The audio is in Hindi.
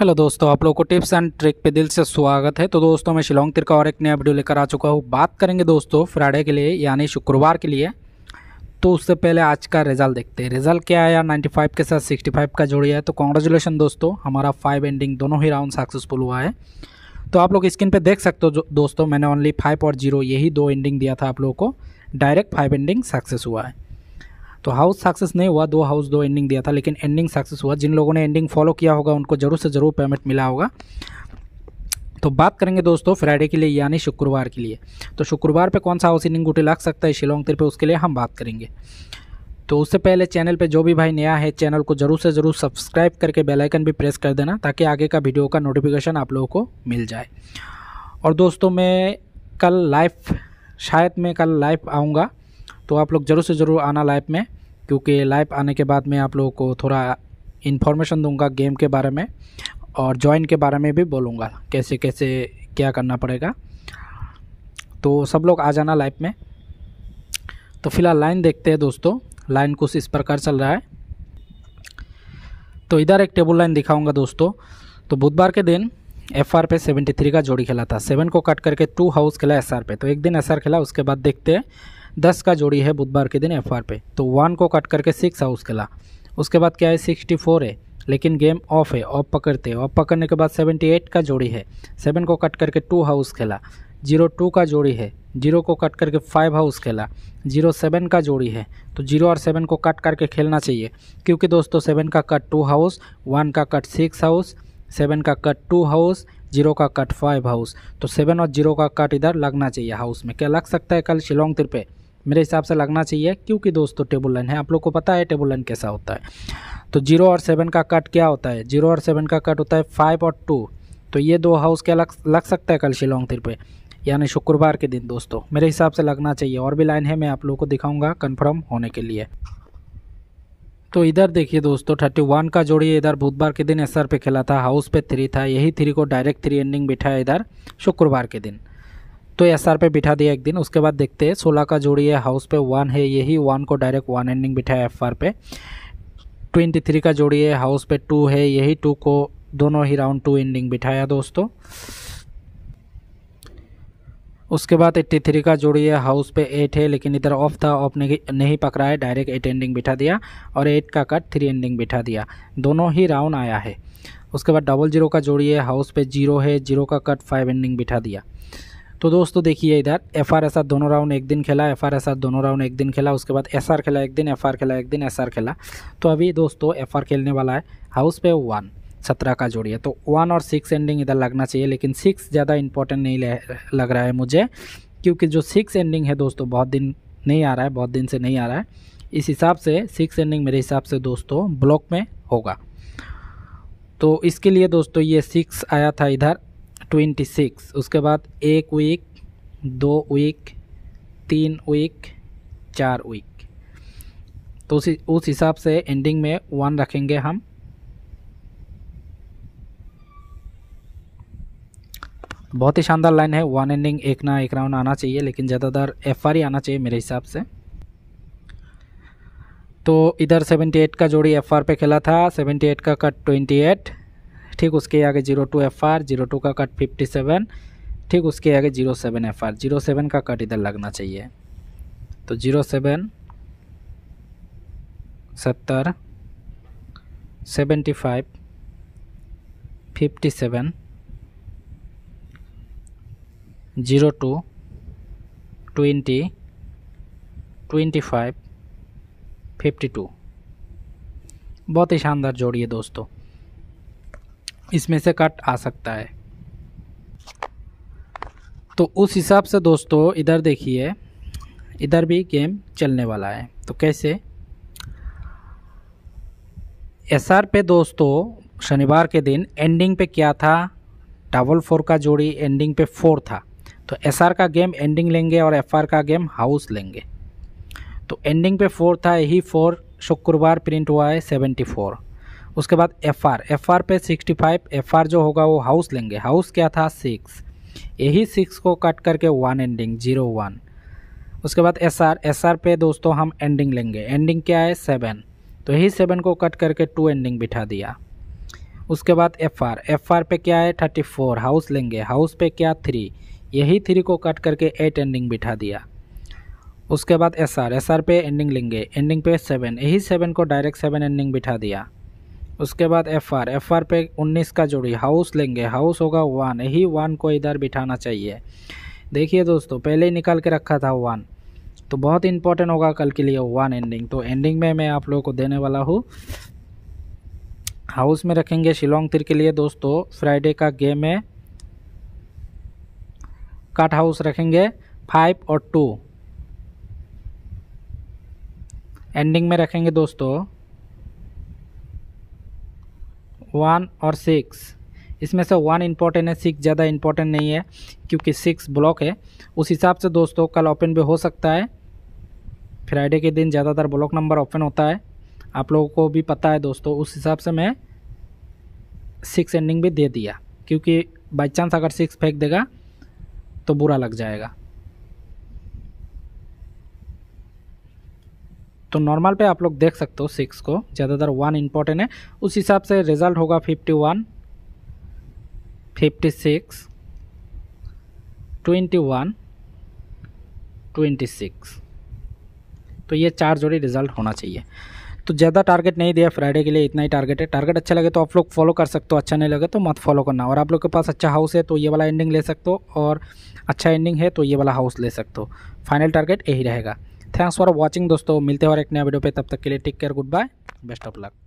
हेलो दोस्तों आप लोगों को टिप्स एंड ट्रिक पे दिल से स्वागत है तो दोस्तों मैं शिलोंग तिर का और एक नया वीडियो लेकर आ चुका हूँ बात करेंगे दोस्तों फ्राइडे के लिए यानी शुक्रवार के लिए तो उससे पहले आज का रिजल्ट देखते हैं रिजल्ट क्या आया 95 के साथ 65 का जोड़ी है तो कॉन्ग्रेचुलेसन दोस्तों हमारा फाइव एंडिंग दोनों ही राउंड सक्सेसफुल हुआ है तो आप लोग स्क्रीन पर देख सकते हो दोस्तों मैंने ओनली फाइव और जीरो यही दो एंडिंग दिया था आप लोगों को डायरेक्ट फाइव एंडिंग सक्सेस हुआ है तो हाउस सक्सेस नहीं हुआ दो हाउस दो एंडिंग दिया था लेकिन एंडिंग सक्सेस हुआ जिन लोगों ने एंडिंग फॉलो किया होगा उनको ज़रूर से ज़रूर पेमेंट मिला होगा तो बात करेंगे दोस्तों फ्राइडे के लिए यानी शुक्रवार के लिए तो शुक्रवार पे कौन सा हाउस इनिंग गुटे लग सकता है शिलोंग तिर पे उसके लिए हम बात करेंगे तो उससे पहले चैनल पे जो भी भाई नया है चैनल को ज़रूर से ज़रूर सब्सक्राइब करके बेल आइकन भी प्रेस कर देना ताकि आगे का वीडियो का नोटिफिकेशन आप लोगों को मिल जाए और दोस्तों मैं कल लाइव शायद मैं कल लाइव आऊँगा तो आप लोग ज़रूर से ज़रूर आना लाइव में क्योंकि लाइव आने के बाद मैं आप लोगों को थोड़ा इन्फॉर्मेशन दूंगा गेम के बारे में और ज्वाइन के बारे में भी बोलूँगा कैसे कैसे क्या करना पड़ेगा तो सब लोग आ जाना लाइव में तो फिलहाल लाइन देखते हैं दोस्तों लाइन कुछ इस प्रकार चल रहा है तो इधर एक टेबल लाइन दिखाऊँगा दोस्तों तो बुधवार के दिन एफ आर पे सेवेंटी थ्री का जोड़ी खेला था सेवन को कट करके टू हाउस खेला एस आर पे तो एक दिन एस आर खेला उसके बाद देखते हैं दस का जोड़ी है बुधवार के दिन एफ पे तो वन को कट करके सिक्स हाउस खेला उसके बाद क्या है सिक्सटी फोर है लेकिन गेम ऑफ है ऑफ पकड़ते हैं ऑफ पकड़ने के बाद सेवेंटी एट का जोड़ी है सेवन को कट करके टू हाउस खेला जीरो टू का जोड़ी है जीरो को कट करके फाइव हाउस खेला जीरो सेवन का जोड़ी है तो जीरो और सेवन को कट करके खेलना चाहिए क्योंकि दोस्तों सेवन का कट टू हाउस वन का कट सिक्स हाउस सेवन का कट टू हाउस जीरो का कट फाइव हाउस तो सेवन और जीरो का कट इधर लगना चाहिए हाउस में क्या लग सकता है कल शिलोंग तिर मेरे हिसाब से लगना चाहिए क्योंकि दोस्तों टेबल लाइन है आप लोग को पता है टेबल लाइन कैसा होता है तो जीरो और सेवन का कट क्या होता है जीरो और सेवन का कट होता है फाइव और टू तो ये दो हाउस क्या लग लग सकता है कल शिलोंग तिर पे यानी शुक्रवार के दिन दोस्तों मेरे हिसाब से लगना चाहिए और भी लाइन है मैं आप लोगों को दिखाऊंगा कंफर्म होने के लिए तो इधर देखिए दोस्तों थर्टी वन का जोड़ी इधर बुधवार के दिन एसआर पे खेला था हाउस पे थ्री था यही थ्री को डायरेक्ट थ्री एंडिंग बिठाया इधर शुक्रवार के दिन तो एस आर पे बिठा दिया एक दिन उसके बाद देखते हैं सोलह का जोड़ी है हाउस पे वन है यही वन को डायरेक्ट वन एंडिंग बिठाया एफ आर पे ट्वेंटी थ्री का जोड़ी है हाउस पे टू है यही टू को दोनों ही राउंड टू एंडिंग बिठाया दोस्तों उसके बाद एट्टी थ्री का जोड़ी है हाउस पे एट है लेकिन इधर ऑफ था ऑफ नहीं नहीं पकड़ा है डायरेक्ट एट एंडिंग बिठा दिया और एट का कट थ्री एंडिंग बिठा दिया दोनों ही राउंड आया है उसके बाद डबल जीरो का जोड़ी है हाउस पे जीरो है जीरो का कट फाइव एंडिंग बिठा दिया तो दोस्तों देखिए इधर एफ आर एस आर दोनों राउंड एक दिन खेला एफ आर एस आर दोनों राउंड एक दिन खेला उसके बाद एस आर खेला एक दिन एफ आर खेला एक दिन एस आर खेला तो अभी दोस्तों एफ आर खेलने वाला है हाउस पे वन सत्रह का जोड़ी है तो वन और सिक्स एंडिंग इधर लगना चाहिए लेकिन सिक्स ज़्यादा इंपॉर्टेंट नहीं लग रहा है मुझे क्योंकि जो सिक्स एंडिंग है दोस्तों बहुत दिन नहीं आ रहा है बहुत दिन से नहीं आ रहा है इस हिसाब से सिक्स एंडिंग मेरे हिसाब से दोस्तों ब्लॉक में होगा तो इसके लिए दोस्तों ये सिक्स आया था इधर ट्वेंटी सिक्स उसके बाद एक वीक दो वीक तीन वीक चार वीक तो उसी उस हिसाब से एंडिंग में वन रखेंगे हम बहुत ही शानदार लाइन है वन एंडिंग एक ना एक राउंड आना चाहिए लेकिन ज़्यादातर एफ आर ही आना चाहिए मेरे हिसाब से तो इधर सेवेंटी एट का जोड़ी एफ आर पे खेला था सेवेंटी एट का कट ट्वेंटी एट ठीक उसके आगे zero two F R zero two का कट फिफ्टी सेवन ठीक उसके आगे zero seven F R zero seven का कट इधर लगना चाहिए तो जीरो सेवन सत्तर seventy five fifty seven zero two twenty twenty five fifty two बहुत ही शानदार जोड़ी है दोस्तों इसमें से कट आ सकता है तो उस हिसाब से दोस्तों इधर देखिए इधर भी गेम चलने वाला है तो कैसे एस आर पे दोस्तों शनिवार के दिन एंडिंग पे क्या था डबल फोर का जोड़ी एंडिंग पे फोर था तो एस आर का गेम एंडिंग लेंगे और एफ आर का गेम हाउस लेंगे तो एंडिंग पे फोर था यही फोर शुक्रवार प्रिंट हुआ है सेवेंटी फोर उसके बाद एफ आर एफ आर पे सिक्सटी फाइव एफ आर जो होगा वो हाउस लेंगे हाउस क्या था सिक्स यही सिक्स को कट करके वन एंडिंग जीरो वन उसके बाद एस आर एस आर पे दोस्तों हम एंडिंग लेंगे एंडिंग क्या है सेवन तो यही सेवन को कट करके टू एंडिंग बिठा दिया उसके बाद एफ आर एफ आर पे क्या है थर्टी फोर हाउस लेंगे हाउस पे क्या थ्री यही थ्री को कट करके एट एंडिंग बिठा दिया उसके बाद एस आर एस आर पे एंडिंग लेंगे एंडिंग पे सेवन यही सेवन को डायरेक्ट सेवन एंडिंग बिठा दिया उसके बाद एफ आर एफ आर पे उन्नीस का जोड़ी हाउस लेंगे हाउस होगा वन यही वन को इधर बिठाना चाहिए देखिए दोस्तों पहले ही निकाल के रखा था वन तो बहुत इंपॉर्टेंट होगा कल के लिए वन एंडिंग तो एंडिंग में मैं आप लोगों को देने वाला हूँ हाउस में रखेंगे शिलोंग तिर के लिए दोस्तों फ्राइडे का गेम है कट हाउस रखेंगे फाइव और टू एंडिंग में रखेंगे दोस्तों वन और सिक्स इसमें से वन इम्पॉर्टेंट है सिक्स ज़्यादा इम्पॉर्टेंट नहीं है क्योंकि सिक्स ब्लॉक है उस हिसाब से दोस्तों कल ओपन भी हो सकता है फ्राइडे के दिन ज़्यादातर ब्लॉक नंबर ओपन होता है आप लोगों को भी पता है दोस्तों उस हिसाब से मैं सिक्स एंडिंग भी दे दिया क्योंकि बाई चांस अगर सिक्स फेंक देगा तो बुरा लग जाएगा तो नॉर्मल पे आप लोग देख सकते हो सिक्स को ज़्यादातर वन इम्पोर्टेंट है उस हिसाब से रिजल्ट होगा fifty one fifty six twenty one twenty six तो ये चार जोड़ी रिजल्ट होना चाहिए तो ज़्यादा टारगेट नहीं दिया फ्राइडे के लिए इतना ही टारगेट है टारगेट अच्छा लगे तो आप लोग फॉलो कर सकते हो अच्छा नहीं लगे तो मत फॉलो करना और आप लोग के पास अच्छा हाउस है तो ये वाला एंडिंग ले सकते हो और अच्छा एंडिंग है तो ये वाला हाउस ले सकते हो फाइनल टारगेट यही रहेगा थैंक्स फॉर वॉचिंग दोस्तों मिलते हैं और एक नया वीडियो पे तब तक के लिए take care goodbye best of luck